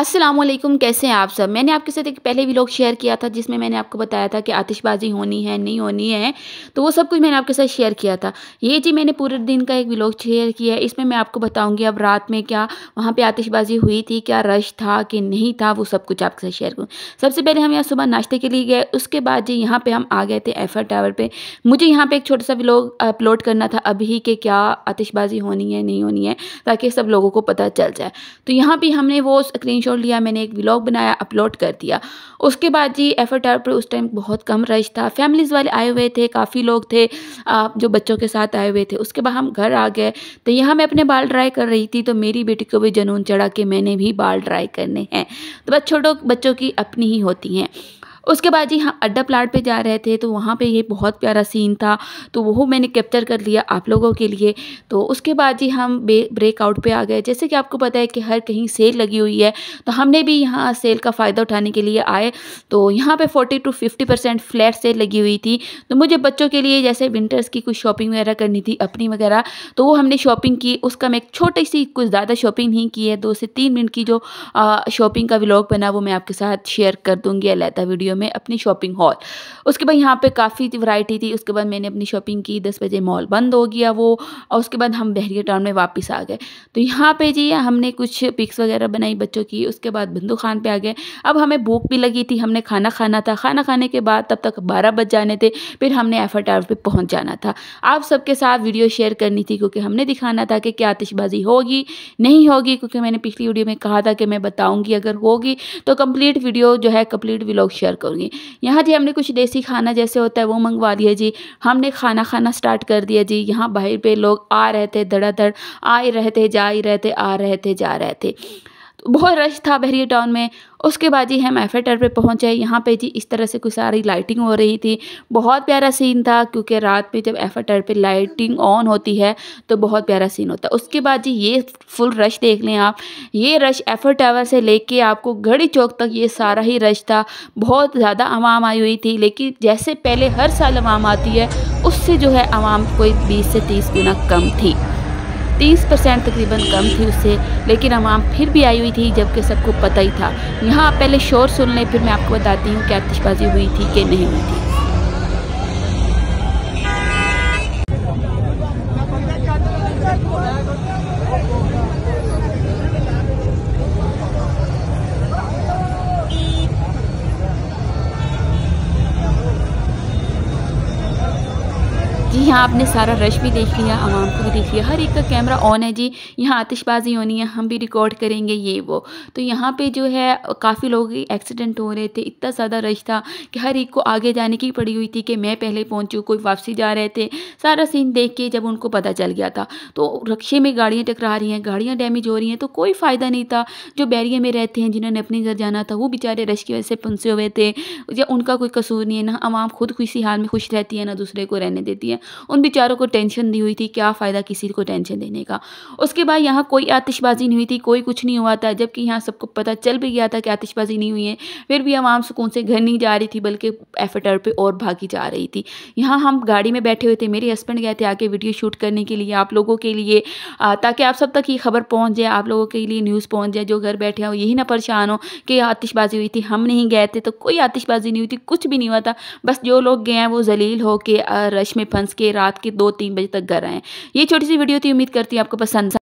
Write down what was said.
असलम कैसे हैं आप सब मैंने आपके साथ एक पहले व्लॉग शेयर किया था जिसमें मैंने आपको बताया था कि आतिशबाजी होनी है नहीं होनी है तो वो सब कुछ मैंने आपके साथ शेयर किया था ये जी मैंने पूरे दिन का एक व्लॉग शेयर किया है इसमें मैं आपको बताऊंगी अब रात में क्या वहाँ पर आतिशबाजी हुई थी क्या रश था कि नहीं था वो सब कुछ आपके साथ शेयर करूँ सबसे पहले हम यहाँ सुबह नाश्ते के लिए गए उसके बाद जी यहाँ पर हम आ गए थे एफर टावर पर मुझे यहाँ पर एक छोटा सा व्लॉग अपलोड करना था अभी कि क्या आतिशबाजी होनी है नहीं होनी है ताकि सब लोगों को पता चल जाए तो यहाँ पर हमने वो स्क्रीन स्क्रीनशॉट लिया मैंने एक व्लॉग बनाया अपलोड कर दिया उसके बाद जी एफ पर उस टाइम बहुत कम रश था फैमिलीज़ वाले आए हुए थे काफ़ी लोग थे जो बच्चों के साथ आए हुए थे उसके बाद हम घर आ गए तो यहाँ मैं अपने बाल ड्राई कर रही थी तो मेरी बेटी को भी जनून चढ़ा कि मैंने भी बाल ड्राई करने हैं तो बस छोटो बच्चों की अपनी ही होती हैं उसके बाद जी हम अड्डा प्लाट पे जा रहे थे तो वहाँ पे ये बहुत प्यारा सीन था तो वो मैंने कैप्चर कर लिया आप लोगों के लिए तो उसके बाद जी हम ब्रेकआउट पे आ गए जैसे कि आपको पता है कि हर कहीं सेल लगी हुई है तो हमने भी यहाँ सेल का फ़ायदा उठाने के लिए आए तो यहाँ पर forty to fifty percent flat sale लगी हुई थी तो मुझे बच्चों के लिए जैसे विंटर्स की कुछ शॉपिंग वगैरह करनी थी अपनी वगैरह तो वो हमने शॉपिंग की उसका मैं एक छोटी सी कुछ ज़्यादा शॉपिंग नहीं की है दो से तीन मिनट की जो शॉपिंग का व्लॉग बना वो मैं आपके साथ शेयर कर दूँगी अलहदा वीडियो वीडियो में अपनी शॉपिंग हॉल उसके बाद यहाँ पे काफ़ी वैरायटी थी उसके बाद मैंने अपनी शॉपिंग की दस बजे मॉल बंद हो गया वो और उसके बाद हम बहरिया टाउन में वापस आ गए तो यहाँ पे जी हमने कुछ पिक्स वगैरह बनाई बच्चों की उसके बाद बंदू खान पर आ गए अब हमें भूख भी लगी थी हमने खाना खाना था खाना खाने के बाद तब तक बारह बज जाने थे फिर हमने एफर टावर पर पहुँच जाना था आप सबके साथ वीडियो शेयर करनी थी क्योंकि हमने दिखाना था कि क्या आतिशबाजी होगी नहीं होगी क्योंकि मैंने पिछली वीडियो में कहा था कि मैं बताऊँगी अगर होगी तो कंप्लीट वीडियो जो है कंप्लीट व्लॉग शेयर करूँगी यहाँ जी हमने कुछ देसी खाना जैसे होता है वो मंगवा दिया जी हमने खाना खाना स्टार्ट कर दिया जी यहाँ बाहर पे लोग आ रहे थे धड़ाधड़ आ रहे थे जा रहे थे आ रहे थे जा रहे थे बहुत रश था बहरिया टाउन में उसके बाद जी हम एफ टर पर पहुँचे यहाँ पे जी इस तरह से कुछ सारी लाइटिंग हो रही थी बहुत प्यारा सीन था क्योंकि रात में जब एफ टर पर लाइटिंग ऑन होती है तो बहुत प्यारा सीन होता है उसके बाद जी ये फुल रश देख लें आप ये रश एफ टावर से लेके आपको घड़ी चौक तक ये सारा ही रश था बहुत ज़्यादा आवाम आई हुई थी लेकिन जैसे पहले हर साल आवाम आती है उससे जो है आवाम कोई बीस से तीस गुना कम थी तीस परसेंट तकरीबन कम थी उससे लेकिन आवाम फिर भी आई हुई थी जबकि सबको पता ही था यहाँ पहले शोर सुन लें फिर मैं आपको बताती हूँ कि आतिशबाजी हुई थी कि नहीं हुई थी यहाँ आपने सारा रश भी देख लिया आवाम को भी देख लिया हर एक का कैमरा ऑन है जी यहाँ आतिशबाजी होनी है हम भी रिकॉर्ड करेंगे ये वो तो यहाँ पे जो है काफ़ी लोग एक्सीडेंट हो रहे थे इतना ज़्यादा रश था कि हर एक को आगे जाने की पड़ी हुई थी कि मैं पहले पहुँचूँ कोई वापसी जा रहे थे सारा सीन देख के जब उनको पता चल गया था तो रक्शे में गाड़ियाँ टकरा रही हैं गाड़ियाँ डैमेज हो रही हैं तो कोई फ़ायदा नहीं था जो बैरियर में रहते हैं जिन्होंने अपने घर जाना था वो बेचारे रश की वजह से फंसे हुए थे या उनका कोई कसूर नहीं है ना आवाम खुद किसी हाल में खुश रहती है ना दूसरे को रहने देती है उन बेचारों को टेंशन दी हुई थी क्या फ़ायदा किसी को टेंशन देने का उसके बाद यहाँ कोई आतिशबाजी नहीं हुई थी कोई कुछ नहीं हुआ था जबकि यहाँ सबको पता चल भी गया था कि आतिशबाजी नहीं हुई है फिर भी आवाम सुकून से घर नहीं जा रही थी बल्कि एटर पर और भागी जा रही थी यहाँ हम गाड़ी में बैठे हुए थे मेरे हस्बैंड गए थे आके वीडियो शूट करने के लिए आप लोगों के लिए ताकि आप सब तक ये खबर पहुँच जाए आप लोगों के लिए न्यूज़ पहुँच जाए जो घर बैठे हो यही ना परेशान हो कि आतिशबाजी हुई थी हम नहीं गए थे तो कोई आतिशबाजी नहीं हुई थी कुछ भी नहीं हुआ था बस जो लोग गए हैं वो जलील हो के रश में फंस के रात के दो तीन बजे तक घर आए ये छोटी सी वीडियो थी उम्मीद करती हूँ आपको पसंद